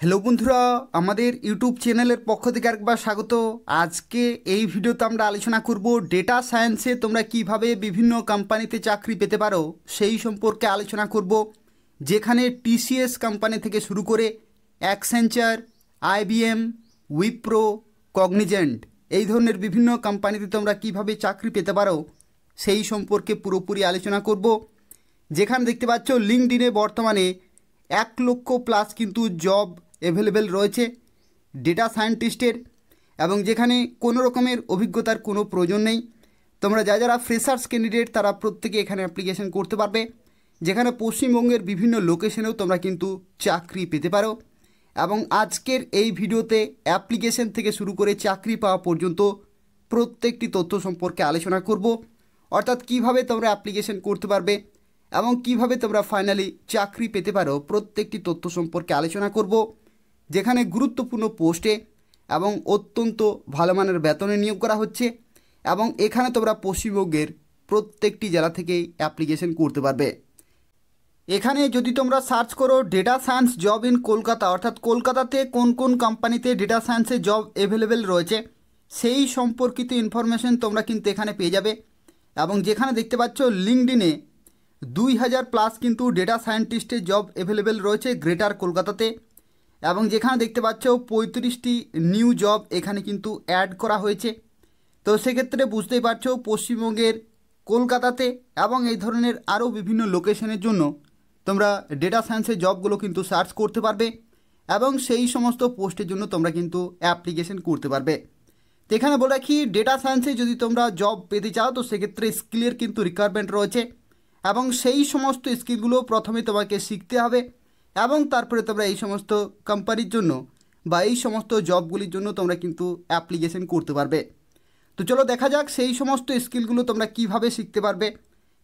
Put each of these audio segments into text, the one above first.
hello বন্ধুরা আমাদের YouTube চ্যানেলের পক্ষ থেকে একবার স্বাগত আজকে এই ভিডিওতে আমরা আলোচনা করব ডেটা সায়েন্সে তোমরা কিভাবে বিভিন্ন কোম্পানিতে চাকরি পেতে পারো সেই সম্পর্কে আলোচনা করব যেখানে টিসিএস কোম্পানি থেকে শুরু করে অ্যাকসেঞ্চার আইবিএম উইপ্রো কগনিজেন্ট এই ধরনের বিভিন্ন কোম্পানিতে তোমরা কিভাবে চাকরি পেতে পারো সেই সম্পর্কে পুরোপুরি আলোচনা করব যেখানে দেখতে পাচ্ছ লিঙ্কডিনে বর্তমানে এক লক্ষ প্লাস কিন্তু জব অ্যাভেলেবেল রয়েছে ডেটা সায়েন্টিস্টের এবং যেখানে কোনো রকমের অভিজ্ঞতার কোনো প্রয়োজন নেই তোমরা যা যারা ফ্রেশার্স ক্যান্ডিডেট তারা প্রত্যেকে এখানে অ্যাপ্লিকেশন করতে পারবে যেখানে পশ্চিমবঙ্গের বিভিন্ন লোকেশনেও তোমরা কিন্তু চাকরি পেতে পারো এবং আজকের এই ভিডিওতে অ্যাপ্লিকেশন থেকে শুরু করে চাকরি পাওয়া পর্যন্ত প্রত্যেকটি তথ্য সম্পর্কে আলোচনা করব অর্থাৎ কিভাবে তোমরা অ্যাপ্লিকেশন করতে পারবে এবং কিভাবে তোমরা ফাইনালি চাকরি পেতে পারো প্রত্যেকটি তথ্য সম্পর্কে আলোচনা করব যেখানে গুরুত্বপূর্ণ পোস্টে এবং অত্যন্ত ভালো মানের বেতনে নিয়োগ করা হচ্ছে এবং এখানে তোমরা পশ্চিমবঙ্গের প্রত্যেকটি জেলা থেকে অ্যাপ্লিকেশন করতে পারবে এখানে যদি তোমরা সার্চ করো data science job in Kolkata অর্থাৎ কলকাতাতে কোন কোন কোম্পানিতে ডেটা সায়েন্সে জব অ্যাভেলেবেল রয়েছে সেই সম্পর্কিত ইনফরমেশন তোমরা কিন্তু এখানে পেয়ে যাবে এবং যেখানে দেখতে পাচ্ছ লিঙ্কডিনে দুই হাজার প্লাস কিন্তু ডেটা সায়েন্টিস্টের জব অ্যাভেলেবেল রয়েছে গ্রেটার কলকাতাতে এবং যেখানে দেখতে পাচ্ছ পঁয়ত্রিশটি নিউ জব এখানে কিন্তু অ্যাড করা হয়েছে তো সেক্ষেত্রে বুঝতেই পারছো পশ্চিমবঙ্গের কলকাতাতে এবং এই ধরনের আরও বিভিন্ন লোকেশনের জন্য তোমরা ডেটা সায়েন্সের জবগুলো কিন্তু সার্চ করতে পারবে এবং সেই সমস্ত পোস্টের জন্য তোমরা কিন্তু অ্যাপ্লিকেশন করতে পারবে তো এখানে বলে রাখি ডেটা সায়েন্সে যদি তোমরা জব পেতে চাও তো সেক্ষেত্রে স্কিলের কিন্তু রিকোয়ারমেন্ট রয়েছে এবং সেই সমস্ত স্কিলগুলো প্রথমে তোমাকে শিখতে হবে এবং তারপরে তোমরা এই সমস্ত কোম্পানির জন্য বা এই সমস্ত জবগুলির জন্য তোমরা কিন্তু অ্যাপ্লিকেশন করতে পারবে তো চলো দেখা যাক সেই সমস্ত স্কিলগুলো তোমরা কিভাবে শিখতে পারবে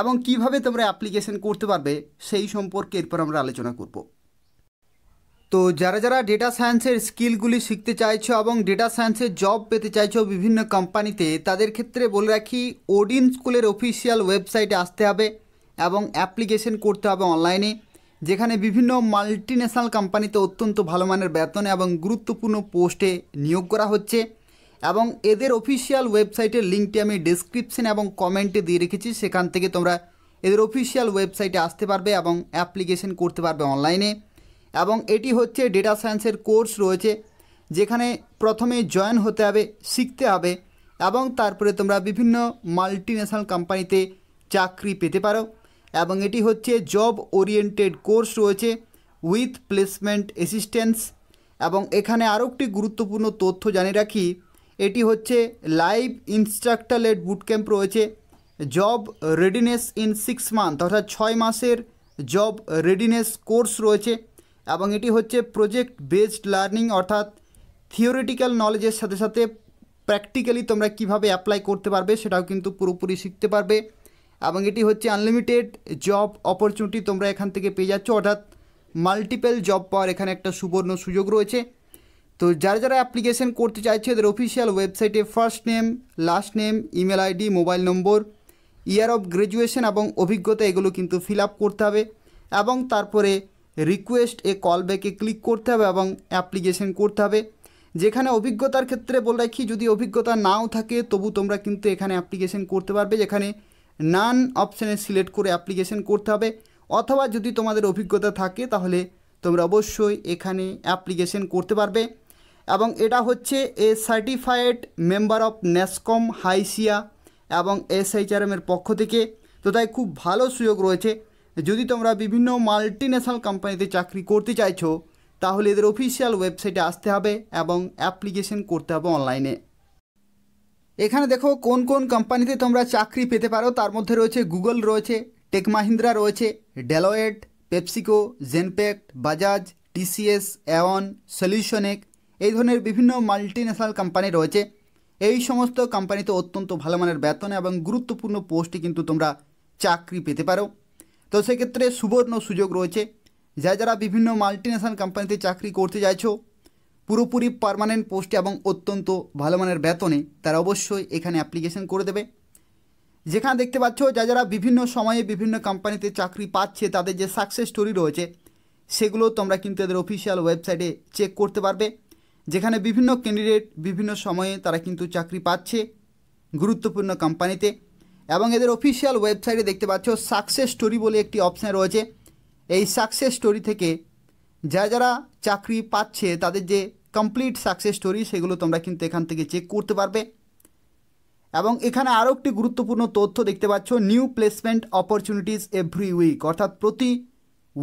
এবং কিভাবে তোমরা অ্যাপ্লিকেশন করতে পারবে সেই সম্পর্কে এরপর আমরা আলোচনা করব তো যারা যারা ডেটা সায়েন্সের স্কিলগুলি শিখতে চাইছো এবং ডেটা সায়েন্সের জব পেতে চাইছো বিভিন্ন কোম্পানিতে তাদের ক্ষেত্রে বলে রাখি ওডিন স্কুলের অফিসিয়াল ওয়েবসাইটে আসতে হবে এবং অ্যাপ্লিকেশন করতে হবে অনলাইনে যেখানে বিভিন্ন মাল্টিন্যাশনাল কোম্পানিতে অত্যন্ত ভালো মানের বেতনে এবং গুরুত্বপূর্ণ পোস্টে নিয়োগ করা হচ্ছে এবং এদের অফিসিয়াল ওয়েবসাইটের লিঙ্কটি আমি ডিসক্রিপশন এবং কমেন্টে দিয়ে রেখেছি সেখান থেকে তোমরা এদের অফিসিয়াল ওয়েবসাইটে আসতে পারবে এবং অ্যাপ্লিকেশন করতে পারবে অনলাইনে এবং এটি হচ্ছে ডেটা সায়েন্সের কোর্স রয়েছে যেখানে প্রথমে জয়েন হতে হবে শিখতে হবে এবং তারপরে তোমরা বিভিন্ন মাল্টিন্যাশনাল কোম্পানিতে চাকরি পেতে পারো এবং এটি হচ্ছে জব ওরিয়েন্টেড কোর্স রয়েছে উইথ প্লেসমেন্ট অ্যাসিস্ট্যান্স এবং এখানে আরও একটি গুরুত্বপূর্ণ তথ্য জানিয়ে রাখি এটি হচ্ছে লাইভ ইনস্ট্রাক্টর বুট ক্যাম্প রয়েছে job readiness in six month অর্থাৎ ছয় মাসের জব রেডিনেস কোর্স রয়েছে এবং এটি হচ্ছে প্রজেক্ট বেসড লার্নিং অর্থাৎ থিওরিটিক্যাল নলেজের সাথে সাথে প্র্যাকটিক্যালি তোমরা কিভাবে অ্যাপ্লাই করতে পারবে সেটাও কিন্তু পুরোপুরি শিখতে পারবে এবং এটি হচ্ছে আনলিমিটেড জব অপরচুনিটি তোমরা এখান থেকে পেয়ে যাচ্ছ অর্থাৎ মাল্টিপেল জব পাওয়ার এখানে একটা সুবর্ণ সুযোগ রয়েছে তো যারা যারা অ্যাপ্লিকেশন করতে চাইছে এদের অফিসিয়াল ওয়েবসাইটে first name last name email ID mobile number year of graduation এবং অভিজ্ঞতা এগুলো কিন্তু ফিল আপ করতে হবে এবং তারপরে রিকোয়েস্ট এ কল ব্যাকে ক্লিক করতে হবে এবং অ্যাপ্লিকেশন করতে হবে যেখানে অভিজ্ঞতার ক্ষেত্রে বলে রাখি যদি অভিজ্ঞতা নাও থাকে তবু তোমরা কিন্তু এখানে অ্যাপ্লিকেশন করতে পারবে যেখানে নান অপশানে সিলেক্ট করে অ্যাপ্লিকেশন করতে হবে অথবা যদি তোমাদের অভিজ্ঞতা থাকে তাহলে তোমরা অবশ্যই এখানে অ্যাপ্লিকেশন করতে পারবে এবং এটা হচ্ছে a certified member of NASSCOM HYSEA এবং এসএইচআরএমের পক্ষ থেকে তো তাই খুব ভালো সুযোগ রয়েছে যদি তোমরা বিভিন্ন মাল্টি ন্যাশনাল কোম্পানিতে চাকরি করতে চাইছো তাহলে এদের অফিসিয়াল ওয়েবসাইটে আসতে হবে এবং অ্যাপ্লিকেশন করতে হবে অনলাইনে এখানে দেখো কোন কোন কোম্পানিতে তোমরা চাকরি পেতে পারো তার মধ্যে রয়েছে গুগল রয়েছে টেক মাহিন্দ্রা রয়েছে Deloitte PepsiCo Genpact Bajaj TCS Aon সলিউশনেক এই ধরনের বিভিন্ন মাল্টিন্যাশনাল কোম্পানি রয়েছে এই সমস্ত কোম্পানিতে অত্যন্ত ভালো মানের বেতন এবং গুরুত্বপূর্ণ পোস্টে কিন্তু তোমরা চাকরি পেতে পারো তো সেক্ষেত্রে সুবর্ণ সুযোগ রয়েছে যা যারা বিভিন্ন মাল্টিন্যাশনাল কোম্পানিতে চাকরি করতে চাইছো পুরোপুরি পারমানেন্ট পোস্টে এবং অত্যন্ত ভালো মানের বেতনে তারা অবশ্যই এখানে অ্যাপ্লিকেশন করে দেবে যেখানে দেখতে পাচ্ছ যা যারা বিভিন্ন সময়ে বিভিন্ন কোম্পানিতে চাকরি পাচ্ছে তাদের যে সাকসেস স্টোরি রয়েছে সেগুলো তোমরা কিন্তু এদের অফিসিয়াল ওয়েবসাইটে চেক করতে পারবে যেখানে বিভিন্ন ক্যান্ডিডেট বিভিন্ন সময়ে তারা কিন্তু চাকরি পাচ্ছে গুরুত্বপূর্ণ কোম্পানিতে এবং এদের অফিসিয়াল ওয়েবসাইটে দেখতে পাচ্ছ সাকসেস স্টোরি বলে একটি অপশান রয়েছে এই সাকসেস স্টোরি থেকে যা যারা চাকরি পাচ্ছে তাদের যে কমপ্লিট সাকসেস স্টোরি সেগুলো তোমরা কিন্তু এখান থেকে চেক করতে পারবে এবং এখানে আরও একটি গুরুত্বপূর্ণ তথ্য দেখতে পাচ্ছ new placement opportunities every week অর্থাৎ প্রতি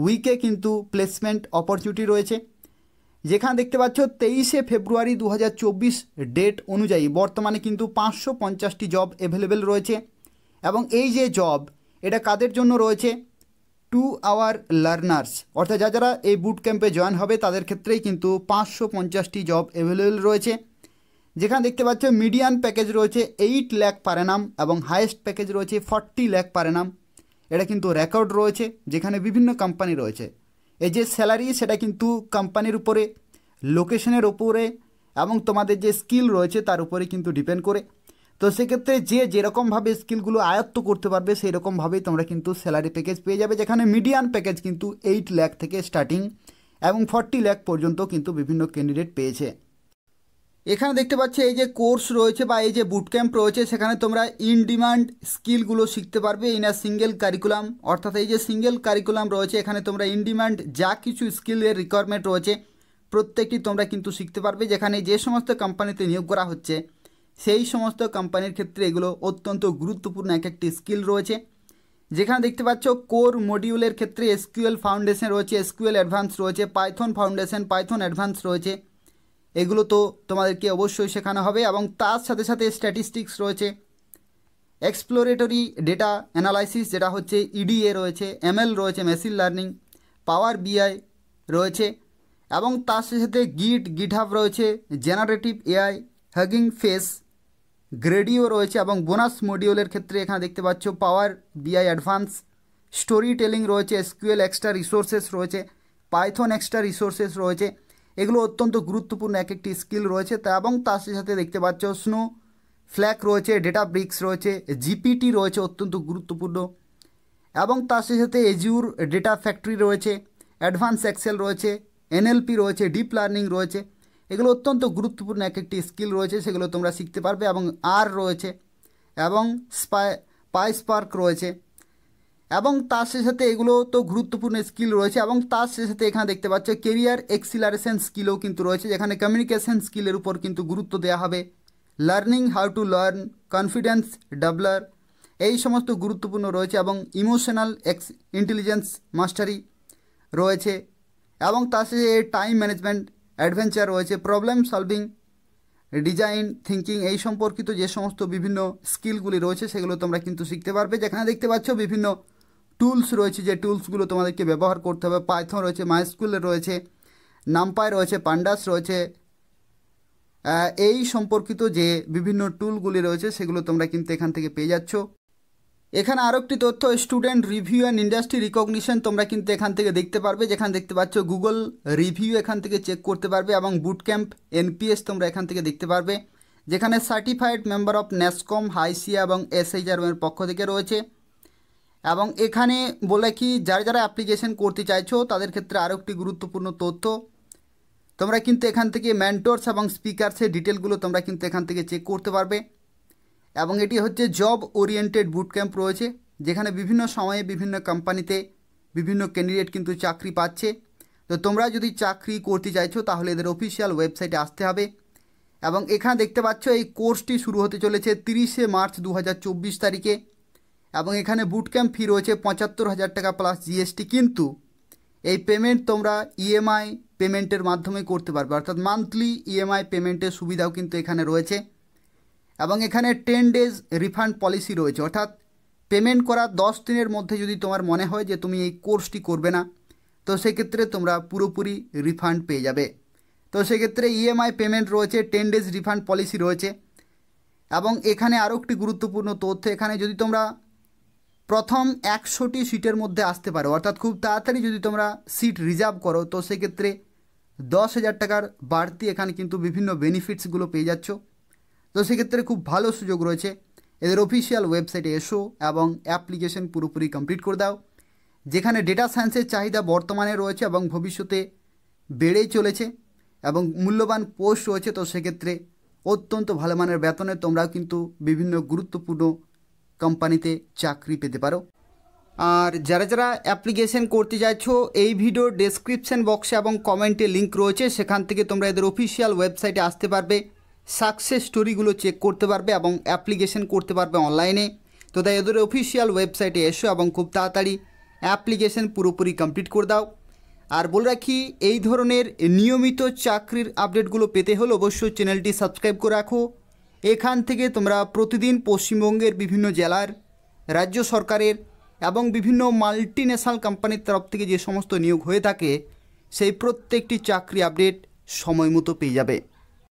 উইকে কিন্তু প্লেসমেন্ট অপরচুনিটি রয়েছে যেখানে দেখতে পাচ্ছ তেইশে ফেব্রুয়ারি দু ডেট অনুযায়ী বর্তমানে কিন্তু পাঁচশো পঞ্চাশটি জব অ্যাভেলেবেল রয়েছে এবং এই যে জব এটা কাদের জন্য রয়েছে টু আওয়ার লার্নার্স অর্থাৎ যা যারা এই বুট ক্যাম্পে জয়েন হবে তাদের ক্ষেত্রেই কিন্তু পাঁচশো পঞ্চাশটি জব অ্যাভেলেবেল রয়েছে যেখানে দেখতে পাচ্ছ মিডিয়ান প্যাকেজ রয়েছে এইট ল্যাক পারেনাম এবং হায়েস্ট প্যাকেজ রয়েছে ফর্টি ল্যাক পারেনাম এটা কিন্তু রেকর্ড রয়েছে যেখানে বিভিন্ন কোম্পানি রয়েছে এই যে স্যালারি সেটা কিন্তু কোম্পানির উপরে লোকেশনের উপরে এবং তোমাদের যে স্কিল রয়েছে তার উপরে কিন্তু ডিপেন্ড করে তো সেক্ষেত্রে যে যেরকমভাবে স্কিলগুলো আয়ত্ত করতে পারবে সেই রকমভাবেই তোমরা কিন্তু স্যালারি প্যাকেজ পেয়ে যাবে যেখানে মিডিয়ান প্যাকেজ কিন্তু এইট ল্যাক থেকে স্টার্টিং এবং ফর্টি ল্যাক পর্যন্ত কিন্তু বিভিন্ন ক্যান্ডিডেট পেয়েছে এখানে দেখতে পাচ্ছি এই যে কোর্স রয়েছে বা এই যে বুট ক্যাম্প রয়েছে সেখানে তোমরা ইন ডিমান্ড স্কিলগুলো শিখতে পারবে ইন আ সিঙ্গেল কারিকুলাম অর্থাৎ এই যে সিঙ্গেল কারিকুলাম রয়েছে এখানে তোমরা ইন ডিমান্ড যা কিছু স্কিলের রিকোয়ারমেন্ট রয়েছে প্রত্যেকটি তোমরা কিন্তু শিখতে পারবে যেখানে যে সমস্ত কোম্পানিতে নিয়োগ করা হচ্ছে সেই সমস্ত কোম্পানির ক্ষেত্রে এগুলো অত্যন্ত গুরুত্বপূর্ণ এক একটি স্কিল রয়েছে যেখানে দেখতে পাচ্ছ কোর মডিউলের ক্ষেত্রে এসকিউএল ফাউন্ডেশন রয়েছে এসকিউএল অ্যাডভান্স রয়েছে পাইথন ফাউন্ডেশন পাইথন অ্যাডভান্স রয়েছে এগুলো তো তোমাদেরকে অবশ্যই শেখানো হবে এবং তার সাথে সাথে স্ট্যাটিস্টিক্স রয়েছে এক্সপ্লোরেটরি ডেটা অ্যানালাইসিস যেটা হচ্ছে ইডিএ রয়েছে এমএল রয়েছে মেশিন লার্নিং পাওয়ার বিআই রয়েছে এবং তার সাথে সাথে গিট গিটহাব রয়েছে generative AI Hugging Face Gradio রয়েছে এবং বোনাস মডিউলের ক্ষেত্রে এখানে দেখতে পাচ্ছ Power BI advance story telling রয়েছে এসকিউএল এক্সট্রা রিসোর্সেস রয়েছে পাইথন এক্সট্রা রিসোর্সেস রয়েছে এগুলো অত্যন্ত গুরুত্বপূর্ণ এক একটি স্কিল রয়েছে তা এবং তার সাথে সাথে দেখতে পাচ্ছ স্নো ফ্ল্যাক রয়েছে ডেটা ব্রিক্স রয়েছে জিপিটি রয়েছে অত্যন্ত গুরুত্বপূর্ণ এবং তার সাথে এজিউর ডেটা ফ্যাক্টরি রয়েছে অ্যাডভান্স এক্সেল রয়েছে এনএলপি রয়েছে ডিপ লার্নিং রয়েছে এগুলো অত্যন্ত গুরুত্বপূর্ণ এক একটি স্কিল রয়েছে সেগুলো তোমরা শিখতে পারবে এবং আর রয়েছে এবং স্পাই স্পার্ক রয়েছে এবং তার সাথে এগুলো তো গুরুত্বপূর্ণ স্কিল রয়েছে এবং তার সাথে এখানে দেখতে পাচ্ছ কেরিয়ার এক্সিলারেশন স্কিলও কিন্তু রয়েছে যেখানে কমিউনিকেশন স্কিলের উপর কিন্তু গুরুত্ব দেওয়া হবে learning how to learn confidence ডাবলার এই সমস্ত গুরুত্বপূর্ণ রয়েছে এবং ইমোশনাল এক্স ইন্টেলিজেন্স মাস্টারি রয়েছে এবং তার সাথে টাইম ম্যানেজমেন্ট অ্যাডভেঞ্চার রয়েছে প্রবলেম সলভিং ডিজাইন থিঙ্কিং এই সম্পর্কিত যে সমস্ত বিভিন্ন স্কিলগুলি রয়েছে সেগুলো তোমরা কিন্তু শিখতে পারবে যেখানে দেখতে পাচ্ছ বিভিন্ন টুলস রয়েছে যে টুলসগুলো তোমাদেরকে ব্যবহার করতে হবে পাইথন রয়েছে মাইস্কুল রয়েছে নাম্পায় রয়েছে পান্ডাস রয়েছে এই সম্পর্কিত যে বিভিন্ন টুলগুলি রয়েছে সেগুলো তোমরা কিন্তু এখান থেকে পেয়ে যাচ্ছ এখানে আরও একটি তথ্য student review and industry recognition তোমরা কিন্তু এখান থেকে দেখতে পারবে যেখানে দেখতে পাচ্ছ গুগল রিভিউ এখান থেকে চেক করতে পারবে এবং বুট ক্যাম্প এনপিএস তোমরা এখান থেকে দেখতে পারবে যেখানে certified member of NASSCOM HYSEA এবং এসএইচআরএমের পক্ষ থেকে রয়েছে এবং এখানে বলে কি যারা যারা অ্যাপ্লিকেশন করতে চাইছো তাদের ক্ষেত্রে আরও একটি গুরুত্বপূর্ণ তথ্য তোমরা কিন্তু এখান থেকে ম্যান্টোর্স এবং স্পিকার্সের ডিটেলগুলো তোমরা কিন্তু এখান থেকে চেক করতে পারবে এবং এটি হচ্ছে জব ওরিয়েন্টেড বুট ক্যাম্প রয়েছে যেখানে বিভিন্ন সময়ে বিভিন্ন কোম্পানিতে বিভিন্ন ক্যান্ডিডেট কিন্তু চাকরি পাচ্ছে তো তোমরা যদি চাকরি করতে চাইছো তাহলে এদের অফিসিয়াল ওয়েবসাইটে আসতে হবে এবং এখানে দেখতে পাচ্ছ এই কোর্সটি শুরু হতে চলেছে তিরিশে মার্চ দু তারিখে এবং এখানে বুট ক্যাম্প ফি রয়েছে পঁচাত্তর হাজার টাকা প্লাস জিএসটি কিন্তু এই পেমেন্ট তোমরা ইএমআই e পেমেন্টের মাধ্যমে করতে পারবে অর্থাৎ মান্থলি ইএমআই পেমেন্টের সুবিধাও কিন্তু এখানে রয়েছে এবং এখানে টেন ডেজ রিফান্ড পলিসি রয়েছে অর্থাৎ পেমেন্ট করার দশ দিনের মধ্যে যদি তোমার মনে হয় যে তুমি এই কোর্সটি করবে না তো সেক্ষেত্রে তোমরা পুরোপুরি রিফান্ড পেয়ে যাবে তো সেক্ষেত্রে ইএমআই e পেমেন্ট রয়েছে টেন ডেজ রিফান্ড পলিসি রয়েছে এবং এখানে আরও একটি গুরুত্বপূর্ণ তথ্য এখানে যদি তোমরা প্রথম একশোটি সিটের মধ্যে আসতে পারো অর্থাৎ খুব তাড়াতাড়ি যদি তোমরা সিট রিজার্ভ করো তো সেক্ষেত্রে দশ হাজার টাকার বাড়তি এখানে কিন্তু বিভিন্ন বেনিফিটসগুলো পেয়ে যাচ্ছ তো সেক্ষেত্রে খুব ভালো সুযোগ রয়েছে এদের অফিসিয়াল ওয়েবসাইটে এসো এবং অ্যাপ্লিকেশন পুরোপুরি কমপ্লিট করে দাও যেখানে ডেটা সায়েন্সের চাহিদা বর্তমানে রয়েছে এবং ভবিষ্যতে বেড়েই চলেছে এবং মূল্যবান পোস্ট রয়েছে তো সেক্ষেত্রে অত্যন্ত ভালো মানের বেতনে তোমরাও কিন্তু বিভিন্ন গুরুত্বপূর্ণ কোম্পানিতে চাকরি পেতে পারো আর যারা যারা অ্যাপ্লিকেশন করতে যাচ্ছ এই ভিডিও ডেসক্রিপশন বক্সে এবং কমেন্টে লিঙ্ক রয়েছে সেখান থেকে তোমরা এদের অফিসিয়াল ওয়েবসাইটে আসতে পারবে সাকসেস স্টোরিগুলো চেক করতে পারবে এবং অ্যাপ্লিকেশন করতে পারবে অনলাইনে তো তাই এদের অফিসিয়াল ওয়েবসাইটে এসো এবং খুব তাড়াতাড়ি অ্যাপ্লিকেশন পুরোপুরি কমপ্লিট করে দাও আর বলে রাখি এই ধরনের নিয়মিত চাকরির আপডেটগুলো পেতে হলে অবশ্যই চ্যানেলটি সাবস্ক্রাইব করে রাখো এখান থেকে তোমরা প্রতিদিন পশ্চিমবঙ্গের বিভিন্ন জেলার রাজ্য সরকারের এবং বিভিন্ন মাল্টি ন্যাশনাল কোম্পানির তরফ থেকে যে সমস্ত নিয়োগ হয়ে থাকে সেই প্রত্যেকটি চাকরি আপডেট সময় মতো পেয়ে যাবে